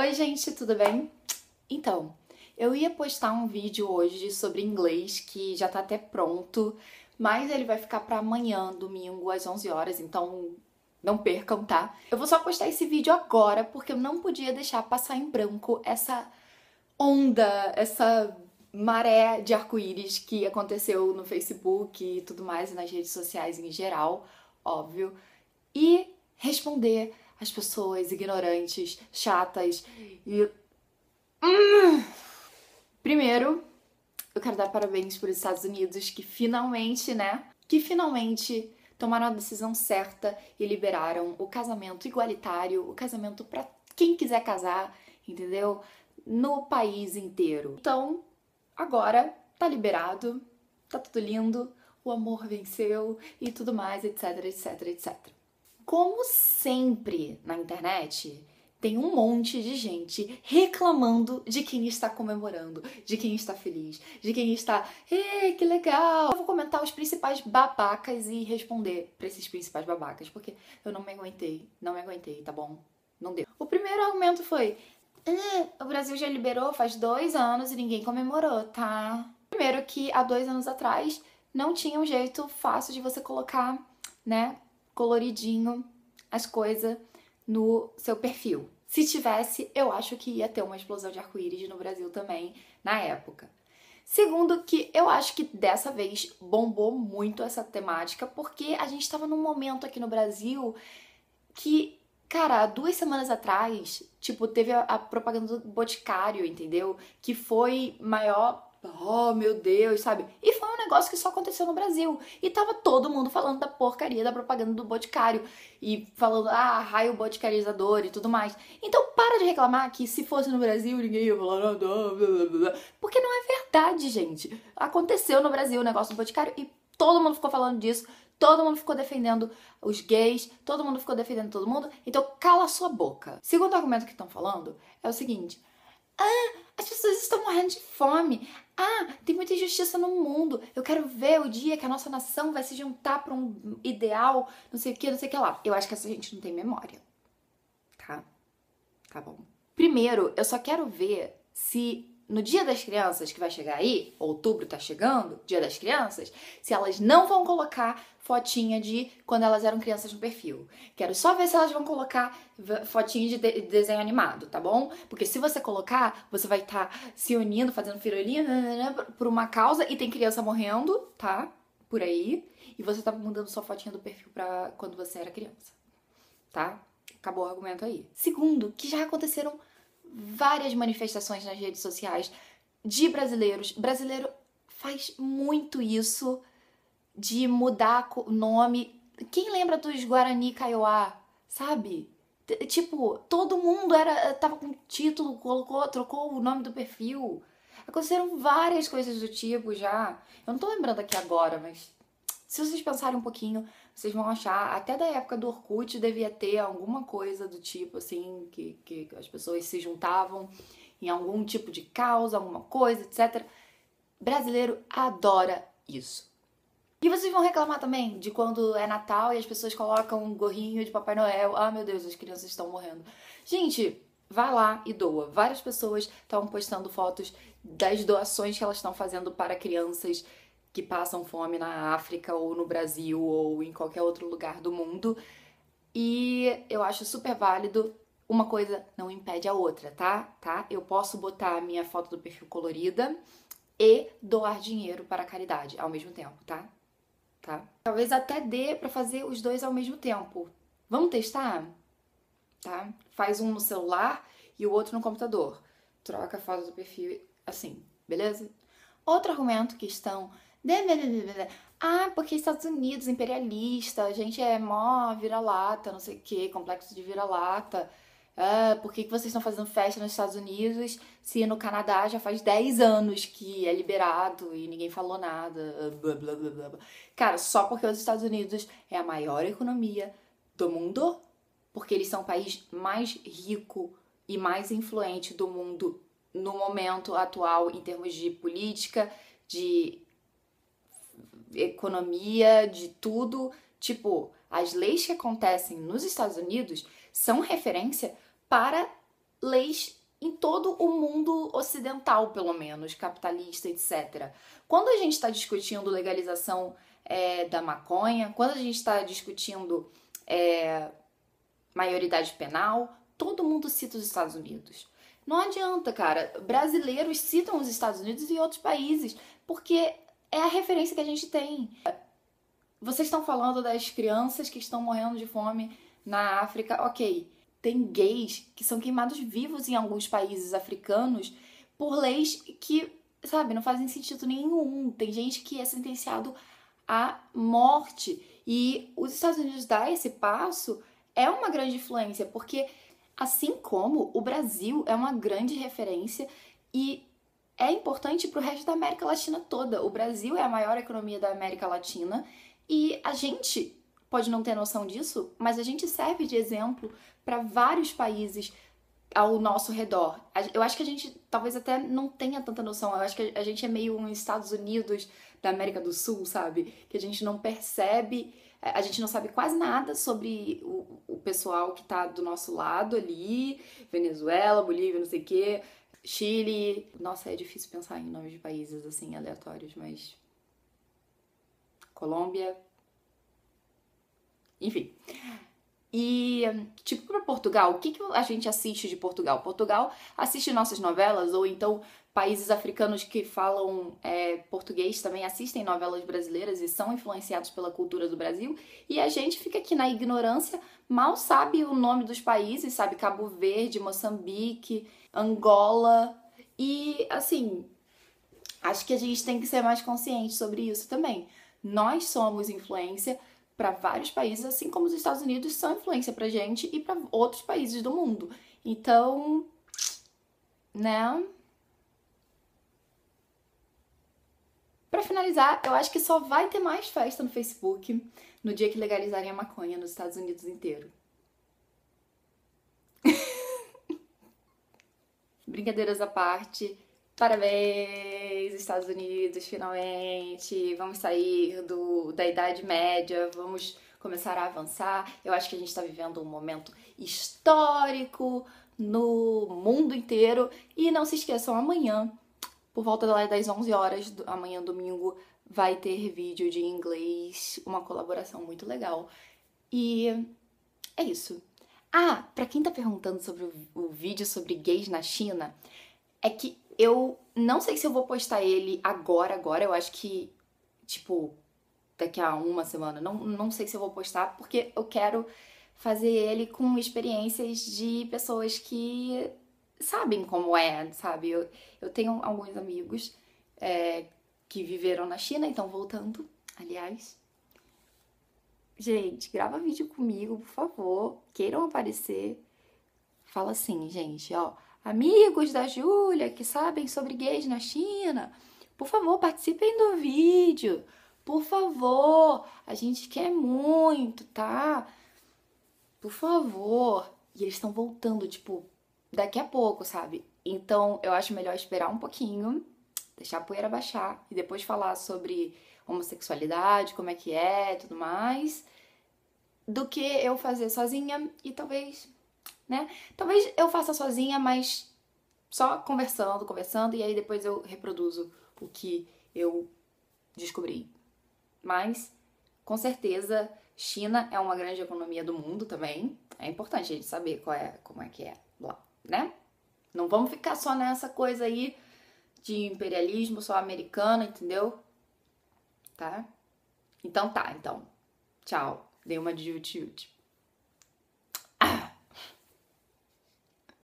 Oi, gente, tudo bem? Então, eu ia postar um vídeo hoje sobre inglês que já tá até pronto, mas ele vai ficar para amanhã, domingo, às 11 horas, então não percam, tá? Eu vou só postar esse vídeo agora porque eu não podia deixar passar em branco essa onda, essa maré de arco-íris que aconteceu no Facebook e tudo mais, e nas redes sociais em geral, óbvio, e responder as pessoas ignorantes, chatas e. Hum! Primeiro, eu quero dar parabéns para os Estados Unidos que finalmente, né? Que finalmente tomaram a decisão certa e liberaram o casamento igualitário, o casamento para quem quiser casar, entendeu? No país inteiro. Então, agora tá liberado, tá tudo lindo, o amor venceu e tudo mais, etc, etc, etc. Como sempre na internet, tem um monte de gente reclamando de quem está comemorando, de quem está feliz, de quem está, ei, que legal. Eu vou comentar os principais babacas e responder para esses principais babacas, porque eu não me aguentei, não me aguentei, tá bom? Não deu. O primeiro argumento foi: o Brasil já liberou faz dois anos e ninguém comemorou, tá? Primeiro que há dois anos atrás não tinha um jeito fácil de você colocar, né, coloridinho as coisas no seu perfil. Se tivesse, eu acho que ia ter uma explosão de arco-íris no Brasil também na época. Segundo, que eu acho que dessa vez bombou muito essa temática, porque a gente estava num momento aqui no Brasil que, cara, duas semanas atrás, tipo, teve a, a propaganda do Boticário, entendeu? Que foi maior Oh, meu Deus, sabe? E foi um negócio que só aconteceu no Brasil. E tava todo mundo falando da porcaria da propaganda do Boticário. E falando, ah, raio boticarizador e tudo mais. Então para de reclamar que se fosse no Brasil ninguém ia falar nada. Porque não é verdade, gente. Aconteceu no Brasil o negócio do Boticário e todo mundo ficou falando disso. Todo mundo ficou defendendo os gays, todo mundo ficou defendendo todo mundo. Então cala sua boca. Segundo argumento que estão falando é o seguinte: ah, as pessoas estão morrendo de fome. Ah, tem muita injustiça no mundo. Eu quero ver o dia que a nossa nação vai se juntar para um ideal, não sei o que, não sei o que lá. Eu acho que essa gente não tem memória. Tá? Tá bom. Primeiro, eu só quero ver se no Dia das Crianças que vai chegar aí, outubro tá chegando, Dia das Crianças, se elas não vão colocar fotinha de quando elas eram crianças no perfil. Quero só ver se elas vão colocar fotinha de, de desenho animado, tá bom? Porque se você colocar, você vai estar tá se unindo, fazendo firolinha né, né, né, por uma causa e tem criança morrendo, tá? Por aí. E você tá mudando sua fotinha do perfil pra quando você era criança, tá? Acabou o argumento aí. Segundo, que já aconteceram várias manifestações nas redes sociais de brasileiros. Brasileiro faz muito isso de mudar o nome. Quem lembra dos Guarani Kaiowá, sabe? T tipo, todo mundo era eh, tava com título, colocou, trocou o nome do perfil. Aconteceram várias coisas do tipo já. Eu não tô lembrando aqui agora, mas se vocês pensarem um pouquinho, vocês vão achar, até da época do Orkut devia ter alguma coisa do tipo assim, que, que as pessoas se juntavam em algum tipo de causa, alguma coisa, etc. Brasileiro adora isso. E vocês vão reclamar também de quando é Natal e as pessoas colocam um gorrinho de Papai Noel. Ah, meu Deus, as crianças estão morrendo. Gente, vá lá e doa. Várias pessoas estão postando fotos das doações que elas estão fazendo para crianças que passam fome na África ou no Brasil ou em qualquer outro lugar do mundo. E eu acho super válido. Uma coisa não impede a outra, tá? Tá? Eu posso botar a minha foto do perfil colorida e doar dinheiro para a caridade ao mesmo tempo, tá? Tá? Talvez até dê para fazer os dois ao mesmo tempo. Vamos testar? Tá? Faz um no celular e o outro no computador. Troca a foto do perfil assim, beleza? Outro argumento que estão né, né, né, ah, porque Estados Unidos, imperialista, a gente é mó vira-lata, não sei o que, complexo de vira-lata. Ah, por que, que vocês estão fazendo festa nos Estados Unidos se no Canadá já faz 10 anos que é liberado e ninguém falou nada? Ah, blá, blá, blá, blá. Cara, só porque os Estados Unidos é a maior economia do mundo, porque eles são o país mais rico e mais influente do mundo no momento atual em termos de política, de economia, de tudo. Tipo, as leis que acontecem nos Estados Unidos são referência para leis em todo o mundo ocidental, pelo menos, capitalista, etc. Quando a gente está discutindo legalização é, da maconha, quando a gente está discutindo é, maioridade penal, todo mundo cita os Estados Unidos. Não adianta, cara. Brasileiros citam os Estados Unidos e outros países, porque é a referência que a gente tem. Vocês estão falando das crianças que estão morrendo de fome na África, ok. Tem gays que são queimados vivos em alguns países africanos por leis que, sabe, não fazem sentido nenhum. Tem gente que é sentenciado à morte. E os Estados Unidos dar esse passo é uma grande influência, porque assim como o Brasil é uma grande referência e é importante para o resto da América Latina toda. O Brasil é a maior economia da América Latina e a gente pode não ter noção disso, mas a gente serve de exemplo para vários países ao nosso redor. Eu acho que a gente talvez até não tenha tanta noção. Eu acho que a gente é meio um Estados Unidos da América do Sul, sabe? Que a gente não percebe, é, a gente não sabe quase nada sobre o, o pessoal que tá do nosso lado ali, Venezuela, Bolívia, não sei o quê. Chile. Nossa, é difícil pensar em nomes de países assim aleatórios, mas. Colômbia. Enfim, e, tipo, para Portugal, o que, que a gente assiste de Portugal? Portugal assiste nossas novelas, ou então países africanos que falam é, português também assistem novelas brasileiras e são influenciados pela cultura do Brasil. E a gente fica aqui na ignorância, mal sabe o nome dos países, sabe? Cabo Verde, Moçambique, Angola. E, assim, acho que a gente tem que ser mais consciente sobre isso também. Nós somos influência para vários países, assim como os Estados Unidos são influência pra gente e para outros países do mundo. Então, né? Para finalizar, eu acho que só vai ter mais festa no Facebook no dia que legalizarem a maconha nos Estados Unidos inteiro. Brincadeiras à parte, Parabéns, Estados Unidos, finalmente! Vamos sair do, da Idade Média, vamos começar a avançar. Eu acho que a gente está vivendo um momento histórico no mundo inteiro. E não se esqueçam, amanhã, por volta das 11 horas, amanhã domingo, vai ter vídeo de inglês, uma colaboração muito legal. E é isso. Ah, para quem tá perguntando sobre o, o vídeo sobre gays na China, é que eu não sei se eu vou postar ele agora, agora. Eu acho que, tipo, daqui a uma semana. Não, não sei se eu vou postar, porque eu quero fazer ele com experiências de pessoas que sabem como é, sabe? Eu, eu tenho alguns amigos é, que viveram na China, então voltando, aliás. Gente, grava vídeo comigo, por favor. Queiram aparecer. Fala assim, gente, ó amigos da Júlia que sabem sobre gays na China, por favor, participem do vídeo. Por favor, a gente quer muito, tá? Por favor. E eles estão voltando, tipo, daqui a pouco, sabe? Então eu acho melhor esperar um pouquinho, deixar a poeira baixar e depois falar sobre homossexualidade, como é que é, tudo mais, do que eu fazer sozinha e talvez né? Talvez eu faça sozinha, mas só conversando, conversando, e aí depois eu reproduzo o que eu descobri. Mas, com certeza, China é uma grande economia do mundo também. É importante a gente saber qual é, como é que é lá, né? Não vamos ficar só nessa coisa aí de imperialismo só americano, entendeu? Tá? Então tá, então. Tchau. Dei uma de YouTube.